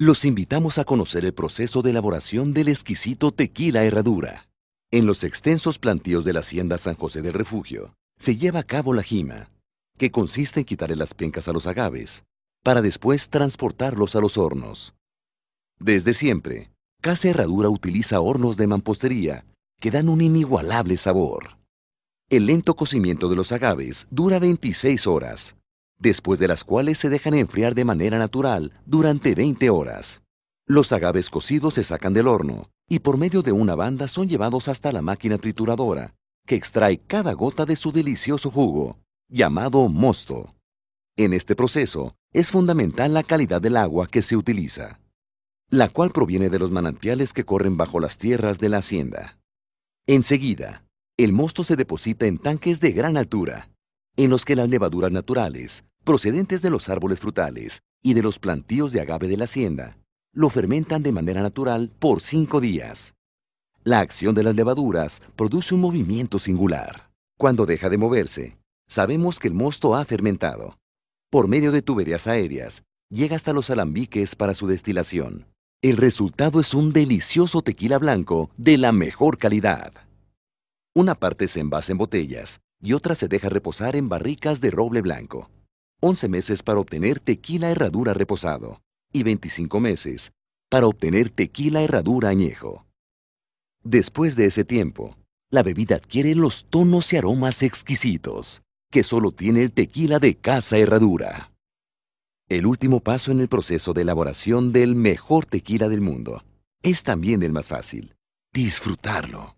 Los invitamos a conocer el proceso de elaboración del exquisito tequila herradura. En los extensos plantíos de la hacienda San José del Refugio, se lleva a cabo la jima, que consiste en quitarle las pencas a los agaves, para después transportarlos a los hornos. Desde siempre, Casa Herradura utiliza hornos de mampostería que dan un inigualable sabor. El lento cocimiento de los agaves dura 26 horas, después de las cuales se dejan enfriar de manera natural durante 20 horas. Los agaves cocidos se sacan del horno y por medio de una banda son llevados hasta la máquina trituradora, que extrae cada gota de su delicioso jugo, llamado mosto. En este proceso es fundamental la calidad del agua que se utiliza, la cual proviene de los manantiales que corren bajo las tierras de la hacienda. Enseguida, el mosto se deposita en tanques de gran altura, en los que las levaduras naturales procedentes de los árboles frutales y de los plantíos de agave de la hacienda, lo fermentan de manera natural por cinco días. La acción de las levaduras produce un movimiento singular. Cuando deja de moverse, sabemos que el mosto ha fermentado. Por medio de tuberías aéreas, llega hasta los alambiques para su destilación. El resultado es un delicioso tequila blanco de la mejor calidad. Una parte se envasa en botellas y otra se deja reposar en barricas de roble blanco. 11 meses para obtener tequila herradura reposado y 25 meses para obtener tequila herradura añejo. Después de ese tiempo, la bebida adquiere los tonos y aromas exquisitos que solo tiene el tequila de casa herradura. El último paso en el proceso de elaboración del mejor tequila del mundo es también el más fácil, disfrutarlo.